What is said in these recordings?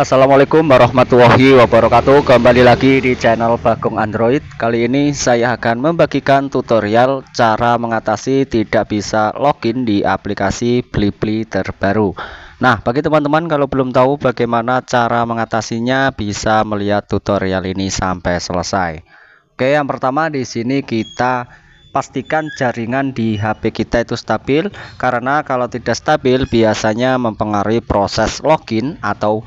Assalamualaikum warahmatullahi wabarakatuh Kembali lagi di channel Bagong Android Kali ini saya akan membagikan tutorial Cara mengatasi tidak bisa login di aplikasi Blibli terbaru Nah bagi teman-teman kalau belum tahu bagaimana cara mengatasinya Bisa melihat tutorial ini sampai selesai Oke yang pertama di sini kita pastikan jaringan di HP kita itu stabil karena kalau tidak stabil biasanya mempengaruhi proses login atau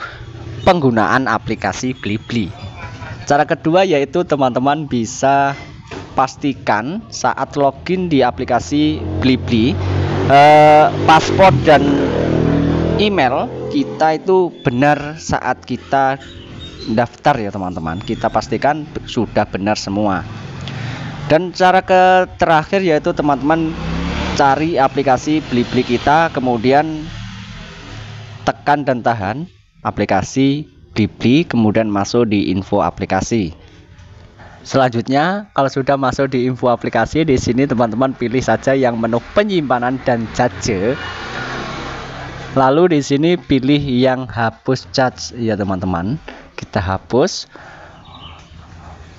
penggunaan aplikasi Blibli. Cara kedua yaitu teman-teman bisa pastikan saat login di aplikasi Blibli eh, paspor dan email kita itu benar saat kita daftar ya teman-teman kita pastikan sudah benar semua dan cara ke terakhir yaitu teman-teman cari aplikasi Blibli kita kemudian tekan dan tahan aplikasi Blibli kemudian masuk di info aplikasi Selanjutnya, kalau sudah masuk di info aplikasi di sini teman-teman pilih saja yang menu penyimpanan dan charge. Lalu di sini pilih yang hapus charge ya teman-teman. Kita hapus.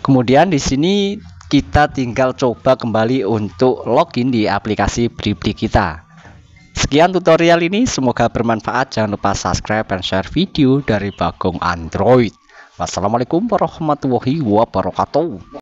Kemudian di sini kita tinggal coba kembali untuk login di aplikasi Bribli kita. Sekian tutorial ini, semoga bermanfaat. Jangan lupa subscribe dan share video dari Bagong Android. Wassalamualaikum warahmatullahi wabarakatuh.